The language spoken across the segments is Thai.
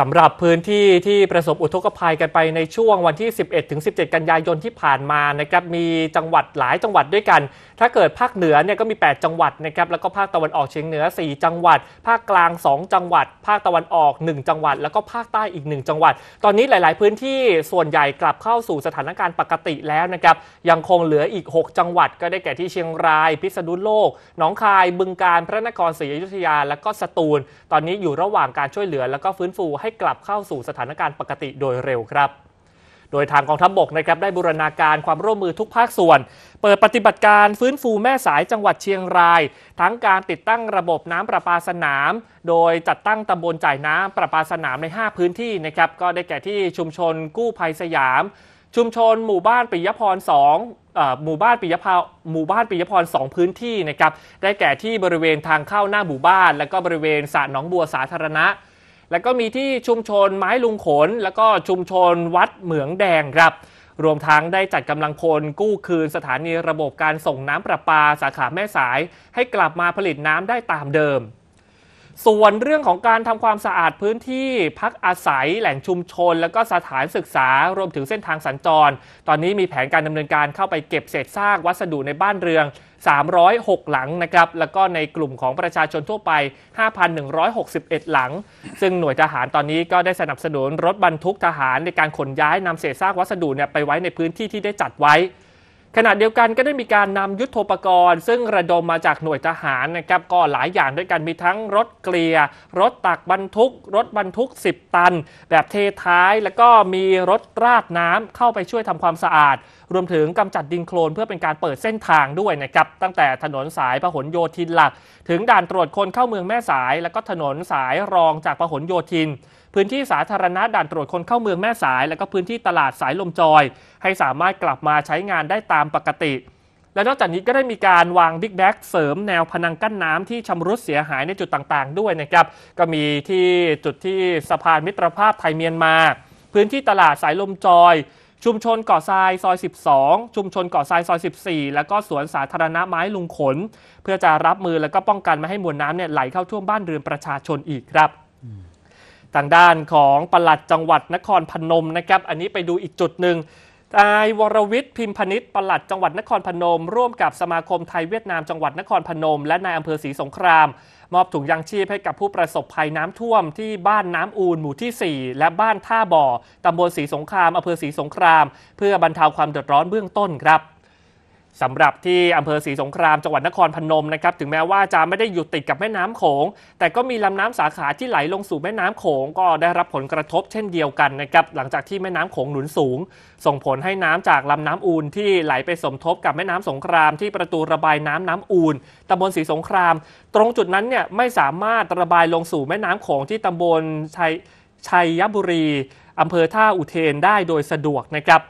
สำหรับพื้นที่ที่ประสบอุทกภัยกันไปในช่วงวันที่ 11 ถึง 17 กันยายนที่ผ่านมานะครับมีจังหวัดหลายจังหวัดด้วยกัน ถ้าเกิดภาคเหนือเนี่ยก็มี 8 จังหวัดนะครับ แล้วก็ภาคตะวันออกเฉียงเหนือ 4 จังหวัด ภาคกลาง 2 จังหวัด ภาคตะวันออก 1 จังหวัด แล้วก็ภาคใต้อีก 1 จังหวัด ตอนนี้หลาย ๆ พื้นที่ส่วนใหญ่กลับเข้าสู่สถานการณ์ปกติแล้วนะครับ ยังคงเหลืออีก 6 จังหวัด ก็ได้แก่ที่เชียงราย พิษณุโลก หนองคาย บึงกาฬ พระนครศรีอยุธยา และก็สตูล ตอนนี้อยู่ระหว่างการช่วยเหลือแล้วก็ฟื้นฟูให้กลับเข้าสู่สถานการณ์ปกติโดยเร็วครับ โดยทางกองทัพบบกนะครับได้บูรณาการความร่วมมือทุกภาคส่วน เปิดปฏิบัติการฟื้นฟูแม่สายจังหวัดเชียงราย ทั้งการติดตั้งระบบน้ำประปาสนาม โดยจัดตั้งตำบลจ่ายน้ำประปาสนามใน 5 พื้นที่นะครับก็ได้แก่ที่ชุมชนกู้ภัยสยาม ชุมชนหมู่บ้านปิยพรสองหมู่บ้านปิยพรหมู่บ้านปิยพรสองพื้นที่นะครับได้แก่ที่บริเวณทางเข้าหน้าหมู่บ้าน และก็บริเวณสระหนองบัวสาธารณะแล้วก็มีที่ชุมชนไม้ลุงขน แล้วก็ชุมชนวัดเหมืองแดงครับ รวมทั้งได้จัดกำลังพลกู้คืนสถานีระบบการส่งน้ำประปาสาขาแม่สาย ให้กลับมาผลิตน้ำได้ตามเดิมส่วนเรื่องของการทำความสะอาดพื้นที่พักอาศัยแหล่งชุมชนแล้วก็สถานศึกษารวมถึงเส้นทางสัญจร ตอนนี้มีแผนการดำเนินการเข้าไปเก็บเศษซากวัสดุในบ้านเรือน306 หลังนะครับ แล้วก็ในกลุ่มของประชาชนทั่วไป 5,161 หลัง ซึ่งหน่วยทหารตอนนี้ก็ได้สนับสนุนรถบรรทุกทหารในการขนย้ายนำเศษซากวัสดุเนี่ยไปไว้ในพื้นที่ที่ได้จัดไว้ขณะเดียวกันก็ได้มีการนำยุทธปกรณ์ ซึ่งระดมมาจากหน่วยทหารนะครับก็หลายอย่างด้วยกันมีทั้งรถเกลียรถตักบรรทุกรถบรรทุก 10 ตัน แบบเทท้าย แล้วก็มีรถราดน้ำเข้าไปช่วยทำความสะอาด รวมถึงกำจัดดินโคลนเพื่อเป็นการเปิดเส้นทางด้วยนะครับตั้งแต่ถนนสายพหลโยธินหลัก ถึงด่านตรวจคนเข้าเมืองแม่สาย แล้วก็ถนนสายรองจากพหลโยธินพื้นที่สาธารณะด่านตรวจคนเข้าเมืองแม่สาย และก็พื้นที่ตลาดสายลมจอย ให้สามารถกลับมาใช้งานได้ตามปกติ และนอกจากนี้ก็ได้มีการวางบิ๊กแบ็กเสริมแนวพนังกั้นน้ำที่ชำรุดเสียหายในจุดต่าง ๆ ด้วยนะครับ ก็มีที่จุดที่สะพานมิตรภาพไทยเมียนมา พื้นที่ตลาดสายลมจอย ชุมชนเกาะทรายซอย 12 ชุมชนเกาะทรายซอย 14 แล้วก็สวนสาธารณะไม้ลุงขน เพื่อจะรับมือแล้วก็ป้องกันไม่ให้มวลน้ำเนี่ยไหลเข้าท่วมบ้านเรือนประชาชนอีกครับทางด้านของปลัดจังหวัดนครพนมนะครับ อันนี้ไปดูอีกจุดหนึ่งนายวรวิทย์พิมพนิษปลัดจังหวัดนครพนม ร่วมกับสมาคมไทยเวียดนามจังหวัดนครพนม และนายอำเภอศรีสงคราม มอบถุงยางชีพให้กับผู้ประสบภัยน้ำท่วมที่บ้านน้ำอูนหมู่ที่ 4 และบ้านท่าบ่อตำบลศรีสงครามอำเภอศรีสงคราม เพื่อบรรเทาความเดือดร้อนเบื้องต้นครับสำหรับที่อำเภอศรีสงครามจังหวัดนครพนมนะครับ ถึงแม้ว่าจะไม่ได้อยู่ติดกับแม่น้ำโขงแต่ก็มีลำน้ำสาขาที่ไหลลงสู่แม่น้ำโขงก็ได้รับผลกระทบเช่นเดียวกันนะครับหลังจากที่แม่น้ำโขงหนุนสูง ส่งผลให้น้ำจากลำน้ำอูนที่ไหลไปสมทบกับแม่น้ำสงคราม ที่ประตูระบายน้ำน้ำอูนตำบลศรีสงคราม ตรงจุดนั้นเนี่ยไม่สามารถระบายลงสู่แม่น้ำโขงที่ตำบลชัยชัยบุรีอำเภอท่าอุเทนได้โดยสะดวกนะครับ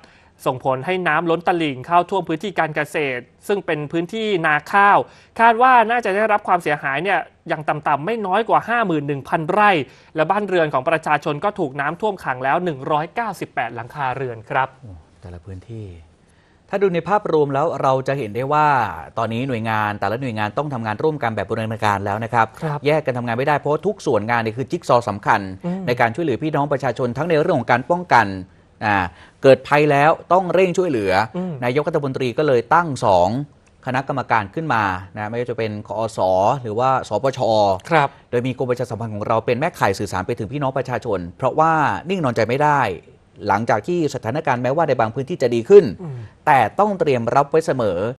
ส่งผลให้น้ำล้นตลิ่งเข้าท่วมพื้นที่การเกษตร ซึ่งเป็นพื้นที่นาข้าว คาดว่าน่าจะได้รับความเสียหายเนี่ยอย่างต่ำๆไม่น้อยกว่า 51,000 ไร่ และบ้านเรือนของประชาชนก็ถูกน้ำท่วมขังแล้ว 198 หลังคาเรือนครับ แต่ละพื้นที่ ถ้าดูในภาพรวมแล้วเราจะเห็นได้ว่าตอนนี้หน่วยงานแต่ละหน่วยงานต้องทำงานร่วมกันแบบบูรณาการแล้วนะครับรบแยกกันทำงานไม่ได้เพราะทุกส่วนงานนี่คือจิ๊กซอสำคัญ ในการช่วยเหลือพี่น้องประชาชนทั้งในเรื่องของการป้องกันเกิดภัยแล้วต้องเร่งช่วยเหลืออนายกรัฐมนตรีก็เลยตั้งสองคณะกรรมการขึ้นมานะไม่ว่าจะเป็นคอสหรือว่าสปชครับ โดยมีกรมประชาสัมพันธ์ของเราเป็นแม่ข่ายสื่อสารไปถึงพี่น้องประชาชน เพราะว่านิ่งนอนใจไม่ได้ หลังจากที่สถานการณ์แม้ว่าในบางพื้นที่จะดีขึ้น แต่ต้องเตรียมรับไว้เสมอ